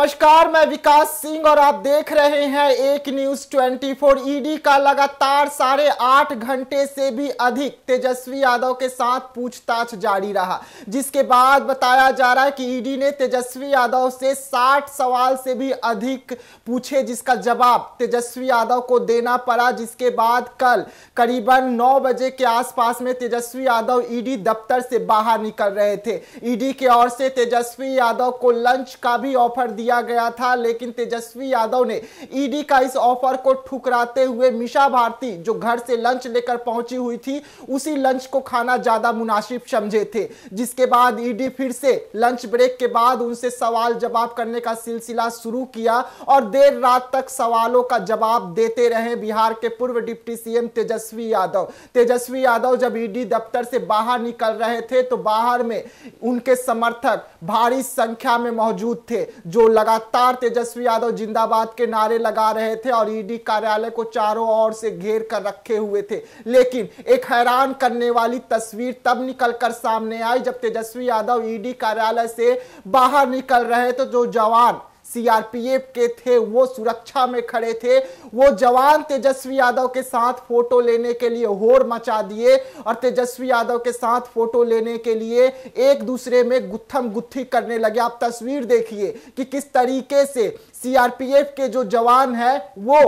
नमस्कार मैं विकास सिंह और आप देख रहे हैं एक न्यूज 24 ईडी का लगातार साढ़े आठ घंटे से भी अधिक तेजस्वी यादव के साथ पूछताछ जारी रहा जिसके बाद बताया जा रहा है कि ईडी e ने तेजस्वी यादव से 60 सवाल से भी अधिक पूछे जिसका जवाब तेजस्वी यादव को देना पड़ा जिसके बाद कल करीबन नौ बजे के आसपास में तेजस्वी यादव ईडी e दफ्तर से बाहर निकल रहे थे ईडी e की ओर से तेजस्वी यादव को लंच का भी ऑफर दिया किया गया था लेकिन तेजस्वी यादव ने ईडी e का इस ऑफर को ठुकराते हुए मिशा भारती जो घर से लंच लेकर पहुंची हुई थी उसी लंच को खाना ज्यादा मुनासिब समझे थे जिसके बाद ईडी e फिर से लंच ब्रेक के बाद उनसे सवाल जवाब करने का सिलसिला शुरू किया और देर रात तक सवालों का जवाब देते रहे बिहार के पूर्व डिप्टी सीएम तेजस्वी यादव तेजस्वी यादव जब ईडी e दफ्तर से बाहर निकल रहे थे तो बाहर में उनके समर्थक भारी संख्या में मौजूद थे जो लगातार तेजस्वी यादव जिंदाबाद के नारे लगा रहे थे और ईडी कार्यालय को चारों ओर से घेर कर रखे हुए थे लेकिन एक हैरान करने वाली तस्वीर तब निकल कर सामने आई जब तेजस्वी यादव ईडी कार्यालय से बाहर निकल रहे तो जो जवान सीआरपीएफ के थे वो सुरक्षा में खड़े थे वो जवान तेजस्वी यादव के साथ फोटो लेने के लिए होर मचा दिए और तेजस्वी यादव के साथ फोटो लेने के लिए एक दूसरे में गुत्थम गुत्थी करने लगे आप तस्वीर देखिए कि किस तरीके से सीआरपीएफ के जो जवान है वो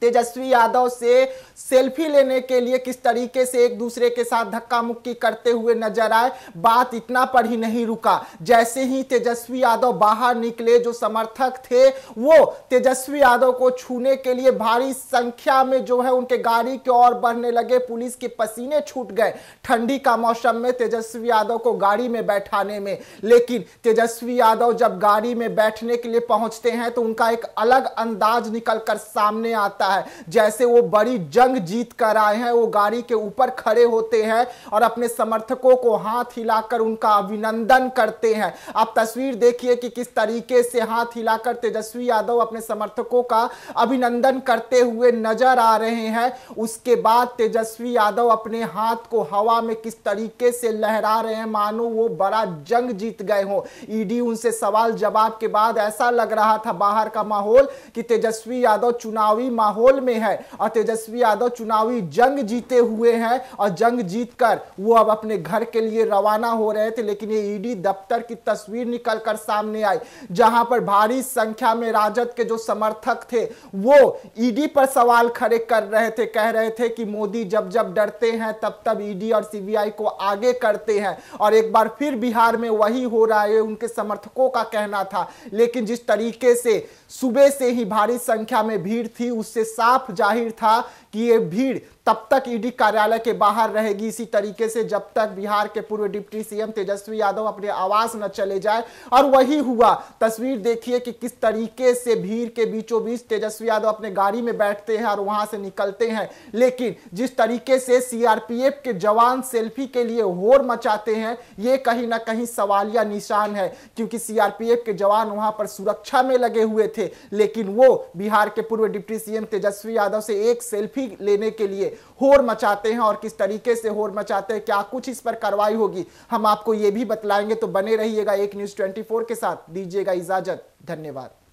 तेजस्वी यादव से सेल्फी लेने के लिए किस तरीके से एक दूसरे के साथ धक्का मुक्की करते हुए नजर आए बात इतना पर ही नहीं रुका जैसे ही तेजस्वी यादव बाहर निकले जो समर्थक थे वो तेजस्वी यादव को छूने के लिए भारी संख्या में जो है उनके गाड़ी की ओर बढ़ने लगे पुलिस के पसीने छूट गए ठंडी का मौसम में तेजस्वी यादव को गाड़ी में बैठाने में लेकिन तेजस्वी यादव जब गाड़ी में बैठने के लिए पहुंचते हैं तो उनका एक अलग अंदाज निकल कर सामने आता है जैसे वो बड़ी जग जंग जीत कर आए हैं वो गाड़ी के ऊपर खड़े होते हैं और अपने समर्थकों को हाथ हिलाकर उनका अभिनंदन करते हैं आप तस्वीर देखिए कि किस तरीके से हाथ हिलाकर तेजस्वी यादव अपने समर्थकों का अभिनंदन करते हुए नजर आ रहे हैं उसके बाद तेजस्वी यादव अपने हाथ को हवा में किस तरीके से लहरा रहे हैं मानो वो बड़ा जंग जीत गए हों ईडी उनसे सवाल जवाब के बाद ऐसा लग रहा था बाहर का माहौल कि तेजस्वी यादव चुनावी माहौल में है और तेजस्वी यादव यादव चुनावी जंग जीते हुए हैं और जंग जीतकर वो अब अपने घर के लिए रवाना हो रहे थे लेकिन ये ईडी दफ्तर की तस्वीर निकल कर सामने आई जहां पर भारी संख्या में राजद के जो समर्थक थे वो ईडी पर सवाल खड़े कर रहे थे कह रहे थे कि मोदी जब जब डरते हैं तब तब ईडी और सीबीआई को आगे करते हैं और एक बार फिर बिहार में वही हो रहा है उनके समर्थकों का कहना था लेकिन जिस तरीके से सुबह से ही भारी संख्या में भीड़ थी उससे साफ जाहिर था कि ये भीड़ तब तक ईडी e कार्यालय के बाहर रहेगी इसी तरीके से जब तक बिहार के पूर्व डिप्टी सीएम तेजस्वी यादव अपने आवास न चले जाए और वही हुआ तस्वीर देखिए कि किस तरीके से भीड़ के बीचों बीच तेजस्वी यादव अपने गाड़ी में बैठते हैं और वहां से निकलते हैं लेकिन जिस तरीके से सीआरपीएफ के जवान सेल्फी के लिए होर मचाते हैं ये कहीं ना कहीं सवालिया निशान है क्योंकि सीआरपीएफ के जवान वहां पर सुरक्षा में लगे हुए थे लेकिन वो बिहार के पूर्व डिप्टी सीएम तेजस्वी यादव से एक सेल्फी लेने के लिए होर मचाते हैं और किस तरीके से होर मचाते हैं क्या कुछ इस पर कार्रवाई होगी हम आपको ये भी बतलाएंगे तो बने रहिएगा एक न्यूज ट्वेंटी के साथ दीजिएगा इजाजत धन्यवाद